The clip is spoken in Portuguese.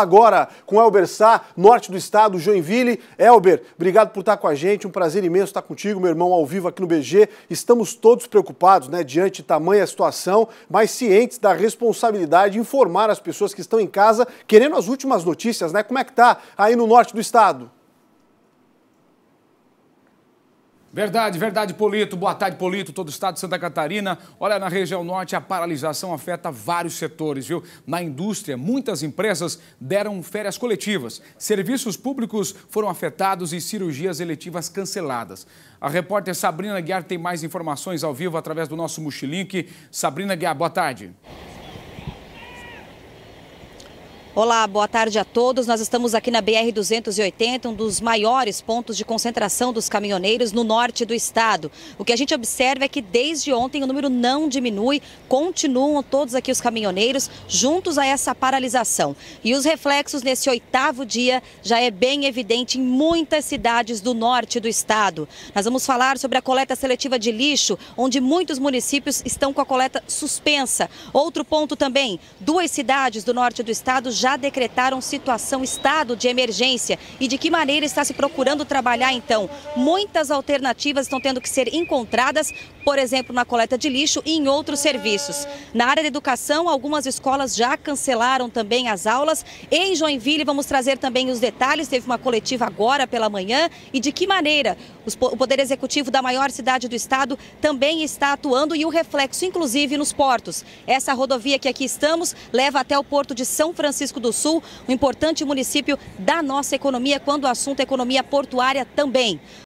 Agora com Elber Sá, norte do estado, Joinville. Elber, obrigado por estar com a gente, um prazer imenso estar contigo, meu irmão, ao vivo aqui no BG. Estamos todos preocupados, né, diante de tamanha situação, mas cientes da responsabilidade de informar as pessoas que estão em casa, querendo as últimas notícias, né? Como é que tá aí no norte do estado? Verdade, verdade, Polito. Boa tarde, Polito, todo o estado de Santa Catarina. Olha, na região norte, a paralisação afeta vários setores, viu? Na indústria, muitas empresas deram férias coletivas, serviços públicos foram afetados e cirurgias eletivas canceladas. A repórter Sabrina Guiar tem mais informações ao vivo através do nosso Mochilink. Sabrina Guiar, boa tarde. Boa tarde. Olá, boa tarde a todos. Nós estamos aqui na BR-280, um dos maiores pontos de concentração dos caminhoneiros no norte do estado. O que a gente observa é que desde ontem o número não diminui, continuam todos aqui os caminhoneiros juntos a essa paralisação. E os reflexos nesse oitavo dia já é bem evidente em muitas cidades do norte do estado. Nós vamos falar sobre a coleta seletiva de lixo, onde muitos municípios estão com a coleta suspensa. Outro ponto também, duas cidades do norte do estado já decretaram situação estado de emergência e de que maneira está se procurando trabalhar então. Muitas alternativas estão tendo que ser encontradas, por exemplo, na coleta de lixo e em outros serviços. Na área da educação, algumas escolas já cancelaram também as aulas. Em Joinville, vamos trazer também os detalhes. Teve uma coletiva agora pela manhã e de que maneira o Poder Executivo da maior cidade do estado também está atuando e o reflexo, inclusive, nos portos. Essa rodovia que aqui estamos leva até o porto de São Francisco. Francisco do Sul, um importante município da nossa economia, quando o assunto é economia portuária também.